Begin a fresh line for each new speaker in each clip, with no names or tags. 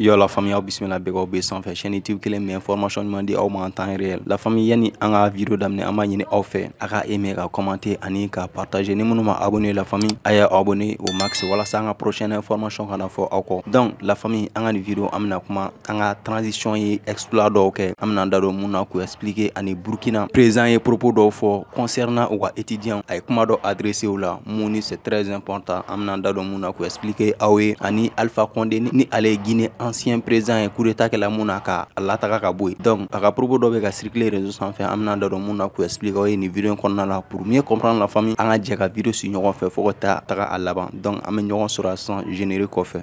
Yo la famille aw bisimila bɛɛ k'aw faire chaîne YouTube kelen aime information ɲuman au en réel la famille yani en a vidéo daminɛ an b'a au fait, fɛ a aimer ka commenter ani ka partager ni minnu abonner la famille a abonné au max wala an ka prochaine information kana fɔ aw donc la famille en a vidéo amena comment, kuma transition ye explore dɔw amena an k'u expliquer ani Burkina présent ye propos dɔw concernant ou étudiant Ay a ye kuma dɔ adressé c'est très important amena bɛna da k'u expliquer aw ani Alpha Condé ni ale Guinée ancien président et coup d'état la la na ka a donc à propos de la ka circuler réseau sans faire amener dans le monde à expliquer oh, une vidéo qu'on la pour mieux comprendre la famille an ka la vidéo si faire fort à ka à donc amenerons sur la sɔrɔ a quoi faire.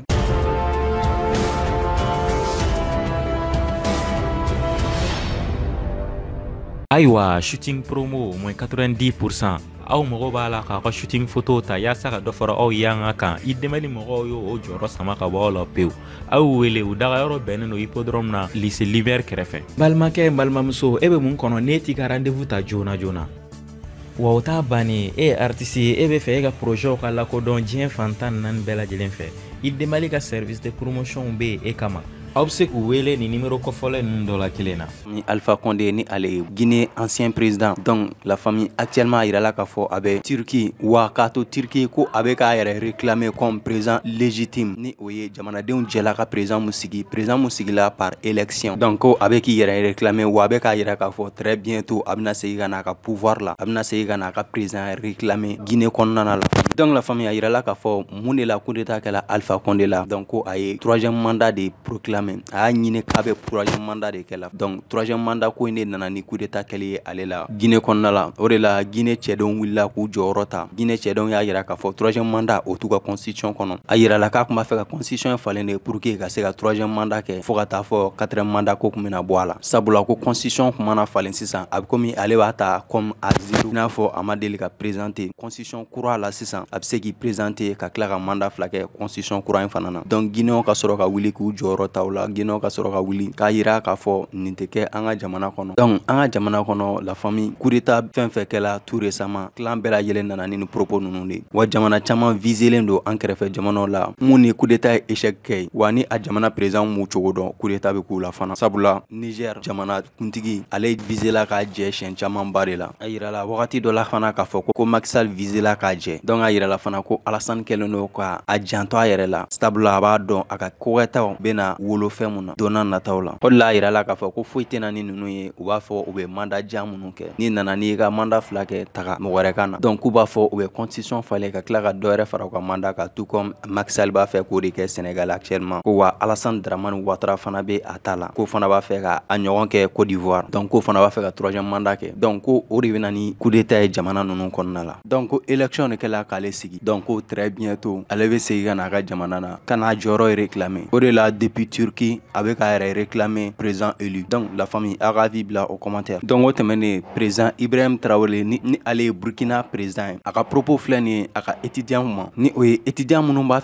Aïwa, shooting promo moins 90% aw mɔgɔ b'a la k'a ka shooting photo ta yaasa e ka dɔ fara aw yanga kan i dɛmɛli mɔgɔw y' o jɔrɔ sama ka bɔ aw la pewu aw wele u dagayɔrɔ bɛnnen do hipodrɔme na lise libɛr kɛrɛfɛ balimakɛ n balimamuso e be mun kɔnɔ n'e t'i ka randɛvu ta joona joona wa o t'a banni e ye artisi e be fɛ e ka projɛw ka lakodɔn diɲɛ fantan nani bɛɛ lajɛlen fɛ i denbali ka service de promotion be ye e kama aw be se k'u ni nimero nunu dɔ la kelen na ni alpha Condé ni ale ye guinée ancien président donc la famille actuellement a yirala k'a fɔ a bɛ turki wa k'a to turki ko a be k'a comme président légitime ni o ye jamanadenw jɛla ka président mu sigi président mu sigila par élection donc avec a be k'i yɛrɛ réclamer wa a be k'a yira très bientôt a bena segi ka pouvoir la a bena segi ka président réclamer guinée kɔnɔna la donc la famille a yirala k'a fɔ la coup d'état kɛla alpha Condé la donc au a troisième mandat de proclamer mɛn a y'a ɲini k'a bɛ troisième manda de kɛ la donc troisième mandat ko in ne nana ni coup kɛli ye ale la Guinée kɔnɔna la o de la Guinée cɛdenw wulila k'u jɔyɔrɔ ta Guinée cɛdenw y'a yira k'a fɔ troisième manda o t'u ka constitution kɔnɔ a yira la k'a tun b'a fɛ ka constitution falen de pour que ka se ka troisième manda kɛ fɔɔ ka taa fɔ quatrième manda ko kun bɛna bɔ a la sabula ko constitution kun mana falen sisan a be komi ale b'a ta comme a zero n'a fɔ a ma deli ka présenter constitution kura la sisan a be se k'i présenter ka kila ka manda fila kɛ constitution kura in fana na donk Guinéen ka sɔrɔ ka wuli k'u jɔyɔrɔ ta o la gino ka sɔrɔ ka wuli k'a yira k'a fɔ nin tɛ kɛ an ka jamana kɔnɔ donc an ka jamana kɔnɔ lafami kureta fɛn fɛn kɛla tout récemment kilan bɛɛ lajɛlen nana ni nin propos ninnu de wa jamana caman viselen don an kɛrɛfɛ jamanaw la mun ni kudeta ye échec kɛ ye wa ni a jamana président m'u cogo dɔn kudeta be k'u la fana sabula niger jamana kuntigi ale visela k'a jɛ siɲɛ camanba de la a yirala wagati dɔ la fana k'a fɔ ko makisal visela k'a jɛ donc a yirala fana ko alasani kɛlen do ka a janto a yɛrɛ la sabula a b'a dɔn a ka kogɛtaw bena wo wolo mun na donna nataw la o de la a yirala k'a fɔ ko foyi tɛna ni nunu ye u b'a fɔ u bɛ manda jan minnu kɛ n'i nana n'i ka manda fila kɛ taga mɔgɔ wɛrɛ ka na donk k'u b'a fɔ u bɛ constitution fale ka tila ka dɔ wɛrɛ fara u ka manda ka tout comme Macky b'a fɛ k'o de kɛ Sénégal actuellement ko wa alasan draman watara fana be a ta la k'o fana b'a fɛ ka a ɲɔgɔn kɛ Côte d'Ivoire donk k'o fana b'a fɛ ka troisième manda kɛ donk ko o de bena ni coup d'état ye jamana nunu kɔnɔna la donk ko élection de kɛla k'ale sigi donc ko très bientôt ale be segi ka na a ka jamana na ka n'a ye réclamer o de la député qui avait bɛ k'a yɛrɛ élu donc la famille a k'a bila au commentaire donc o tɛmɛnen présent Ibrahim Traoré ni ni Burkina président à propos filɛ a étudiant ni o étudiant minnu bah,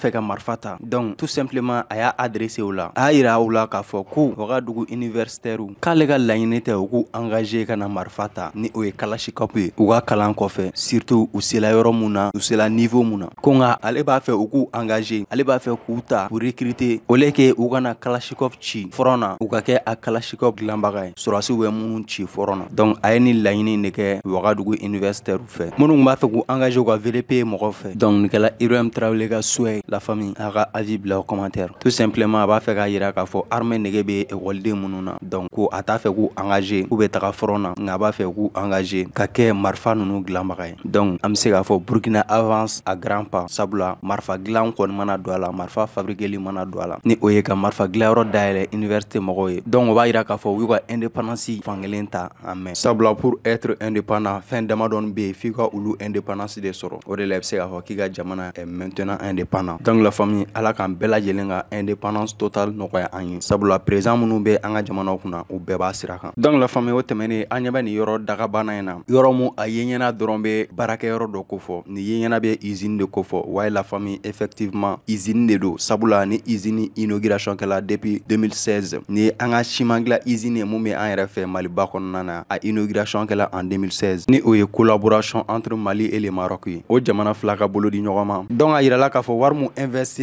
donc tout simplement a y'a adressé la a y'a la bah, k'a fɔ ko Ouagadougou universitaire ou k'ale ka laɲini tɛ u k'u marfata kana marifa ni ou ye Ou ye u ka kalan surtout u sela yɔrɔ mun ou u sela niveau mouna Konga ko ŋa ale b'a fɛ u k'u engagé ale b'a ta pour recruter au que u kana kalashikɔf ci fɔrɔn u ka kɛ a kalashikɔf dilanbaga ye sɔrɔsiw bɛ minnu ci fɔrɔna na donc a ye ni laɲini ne kɛ wagadugu universitɛrw fɛ minnu b'a fɛ k'u engage u ka vdp mɔgɔ fɛ donc dɔnklikɛla ibrahim tarawele ka suɛ la famille a ka avi bila o commentaire tout simplement a b'a fɛ k'a yira k'a fɔ arme nege bɛ ekɔliden minnu na donc ko a t'a fɛ k'u engage k'u be taga fɔrɔna nka a b'a fɛ k'u engage ka kɛ marifa nunu dilanbaga ye donc an be se k'a fɔ burkina avance a grand pa sabula marifa gilan kɔni mana don a la marifa fabrikeli mana don a la ni o ye ka marifa dilan dilayɔrɔ dayɛlɛ université mɔgɔw ye donc o b'a yira k'a fɔ u y'u ka indépendance fankelen ta a mɛn sabula pour être indépendant fɛn damadɔni bɛ yen f'i ka olu indépendance de sɔrɔ o de la i bɛ se k'a fɔ k'i ka jamana est maintenant indépendant donc la famille ala k'an bɛɛ lajɛlen ka indépendance totale nɔgɔya an ye sabula président minnu bɛ an ka jamanaw kunna u bɛɛ b'a sira kan donc la famille o tɛmɛnen an ɲɛ bɛ nin yɔrɔ dagabana in na yɔrɔ mu a ɲɛna dɔrɔn bɛ baarakɛyɔrɔ dɔ kofɔ nin ɲɛna bɛ usine de kofɔ wa la famille effectivement usine de don sabula ni usine inauguration kɛla depuis 2016 ni an ka siman dilan usine mun bɛ an Bakonana à inauguration que la inauguration en 2016 ni o collaboration entre Mali et le Maroc Au o jamana fila ka bolo di a la k'a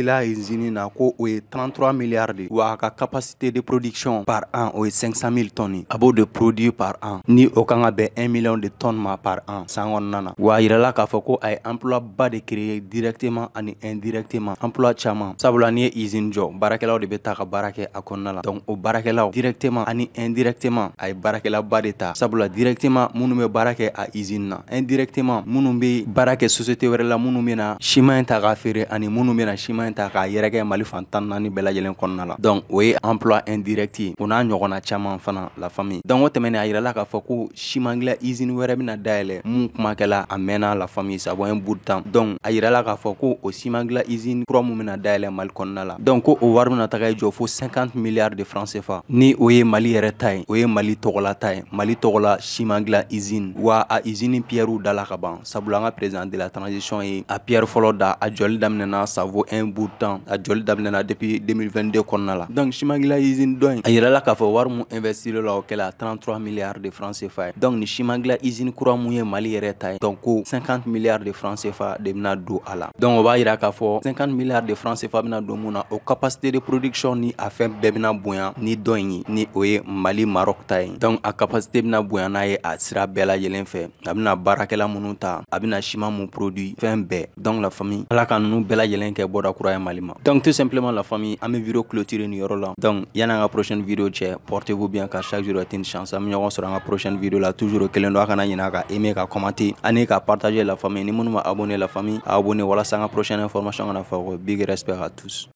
la usine na ko o 33 milliards de wa a ka capacité de production par an o 500 000 tonnes abo de produit par an ni o kan 1 million de tonnes ma par an san Nana. wa a la k'a fɔ ko ay emploi ba de créer directement ani indirectement emploi chaman. sabula n'i job usine de baara a kɔnɔna la donc o baarakɛlaw directement ani indirectement a ye baarakɛlaba de ta sabula directement minnu be baarakɛ a usine na indirectement minnu be baarakɛ kɛ société wɛrɛ la minnu bena siman in ta k'a feere ani minnu bena siman in ta k'a yɛrɛkɛ mali fan tan naani bɛɛ lajɛlen kɔnɔna la donc o ye emploi indirect ye o n'a ɲɔgɔnna caaman fana la famille donc o tɛmɛni a yirala k'a fɔ ko simangila usine wɛrɛ bena dayɛlɛ mun kumakɛla a mɛnna la famille sabɔ un bout de donc a yirala k'a fɔ ko o simangila usine kura mun bena dayɛlɛ mali kɔnɔna la donc ko o wari bɛna taga i jɔ fo 50 milliards de francs CFA ni o Mali retail ta Mali togola tai Mali Mali-Togola-Chimangla-Izin wa a usine pierre dala ka sabulanga présenté la transition et a pierre Foloda, da a jɔli ça vaut un bout de temps a jɔli Damnena depuis 2022 qu'on a là donc Chimangla-Izin usine il in a yirala investir la 33 milliards de francs CFA donc ni Shimangla dilan usine Mali retail donc 50 milliards de francs CFA de mna do ala. donc on va 50 milliards de francs CFA mna do mouna au de production ni a fɛn bɛɛ ni dɔ ni o mali maroc ta ye a capacité bɛna bonya n'a ye a sira bɛɛ lajɛlen fɛ a baraque baarakɛla minnu ta a bɛna siman produit fɛn bɛɛ donc la famille ala ka ninnu bɛɛ lajɛlen kɛ bɔda kura ye mali ma donc tout simplement la famille an mes video clôturer nin yɔrɔ la donc yan'an ka prochaine vidéo cɛ portez vous bien car chaque jour est une chance an bɛ ɲɔgɔn sɔrɔ an prochaine vidéo la toujours kelen don a kana ɲin'a ka aimer ka commenter ani partager la famille ni minnu ma la famille a wala walasa an prochaine information kana faw big respect à tous